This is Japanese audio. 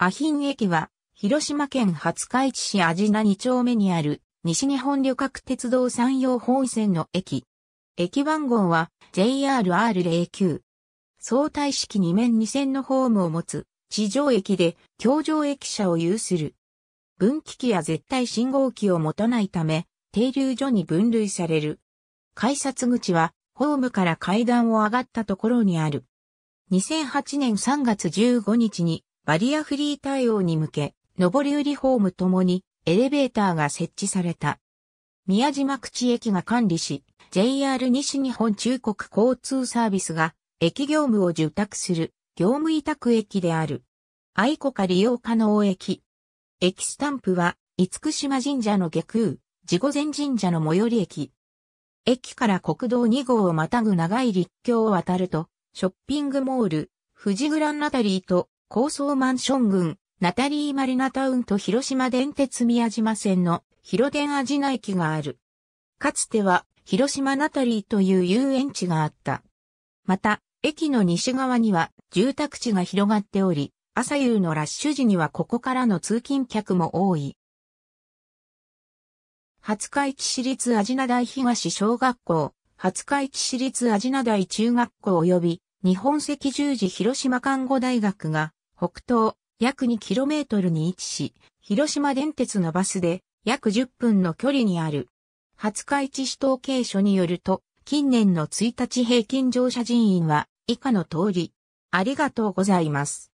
アヒン駅は、広島県廿日市市味名2丁目にある、西日本旅客鉄道山陽本線の駅。駅番号は JRR09。相対式2面2線のホームを持つ、地上駅で、橋上駅舎を有する。分岐器や絶対信号機を持たないため、停留所に分類される。改札口は、ホームから階段を上がったところにある。2008年3月15日にバリアフリー対応に向け、上り売りホームともにエレベーターが設置された。宮島口駅が管理し、JR 西日本中国交通サービスが駅業務を受託する業務委託駅である。愛子か利用可能駅。駅スタンプは、福島神社の下空、地御前神社の最寄り駅。駅から国道2号をまたぐ長い陸橋を渡ると、ショッピングモール、富士グランナタリーと高層マンション群、ナタリーマリナタウンと広島電鉄宮島線の広電アジナ駅がある。かつては広島ナタリーという遊園地があった。また、駅の西側には住宅地が広がっており、朝夕のラッシュ時にはここからの通勤客も多い。初海市市立アジナ大東小学校、初海市市立アジナ大中学校及び日本赤十字広島看護大学が北東約 2km に位置し、広島電鉄のバスで約10分の距離にある。廿日市市統計所によると、近年の1日平均乗車人員は以下の通り。ありがとうございます。